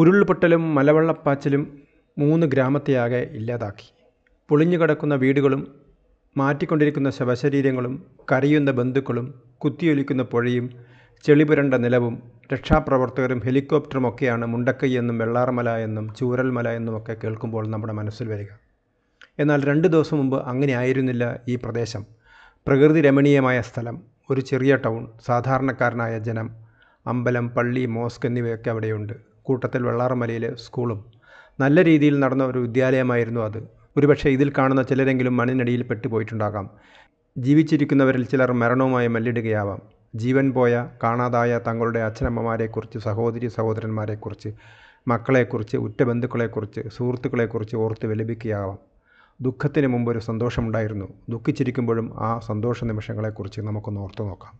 ഉരുൾപൊട്ടലും മലവെള്ളപ്പാച്ചിലും മൂന്ന് ഗ്രാമത്തെയാകെ ഇല്ലാതാക്കി പൊളിഞ്ഞു കിടക്കുന്ന വീടുകളും മാറ്റിക്കൊണ്ടിരിക്കുന്ന ശവശരീരങ്ങളും കരയുന്ന ബന്ധുക്കളും കുത്തിയൊലിക്കുന്ന പുഴയും ചെളിപുരണ്ട നിലവും രക്ഷാപ്രവർത്തകരും ഹെലികോപ്റ്ററുമൊക്കെയാണ് മുണ്ടക്കൈ എന്നും വെള്ളാർമല എന്നും ചൂരൽമല ഒക്കെ കേൾക്കുമ്പോൾ നമ്മുടെ മനസ്സിൽ വരിക എന്നാൽ രണ്ട് ദിവസം മുമ്പ് അങ്ങനെ ആയിരുന്നില്ല ഈ പ്രദേശം പ്രകൃതി രമണീയമായ സ്ഥലം ഒരു ചെറിയ ടൗൺ സാധാരണക്കാരനായ ജനം അമ്പലം പള്ളി മോസ്ക് എന്നിവയൊക്കെ അവിടെയുണ്ട് കൂട്ടത്തിൽ വെള്ളാറമലയിലെ സ്കൂളും നല്ല രീതിയിൽ നടന്ന ഒരു വിദ്യാലയമായിരുന്നു അത് ഒരുപക്ഷെ ഇതിൽ കാണുന്ന ചിലരെങ്കിലും മണ്ണിനടിയിൽ പെട്ടുപോയിട്ടുണ്ടാകാം ജീവിച്ചിരിക്കുന്നവരിൽ ചിലർ മരണവുമായി മല്ലിടുകയാവാം ജീവൻ പോയ കാണാതായ തങ്ങളുടെ അച്ഛനമ്മമാരെക്കുറിച്ച് സഹോദരി സഹോദരന്മാരെക്കുറിച്ച് മക്കളെക്കുറിച്ച് ഉറ്റ ബന്ധുക്കളെക്കുറിച്ച് സുഹൃത്തുക്കളെക്കുറിച്ച് ഓർത്ത് വിലപിക്കുകയാവാം ദുഃഖത്തിന് മുമ്പ് ഒരു സന്തോഷമുണ്ടായിരുന്നു ദുഃഖിച്ചിരിക്കുമ്പോഴും ആ സന്തോഷ നിമിഷങ്ങളെക്കുറിച്ച് നമുക്കൊന്ന് ഓർത്തു നോക്കാം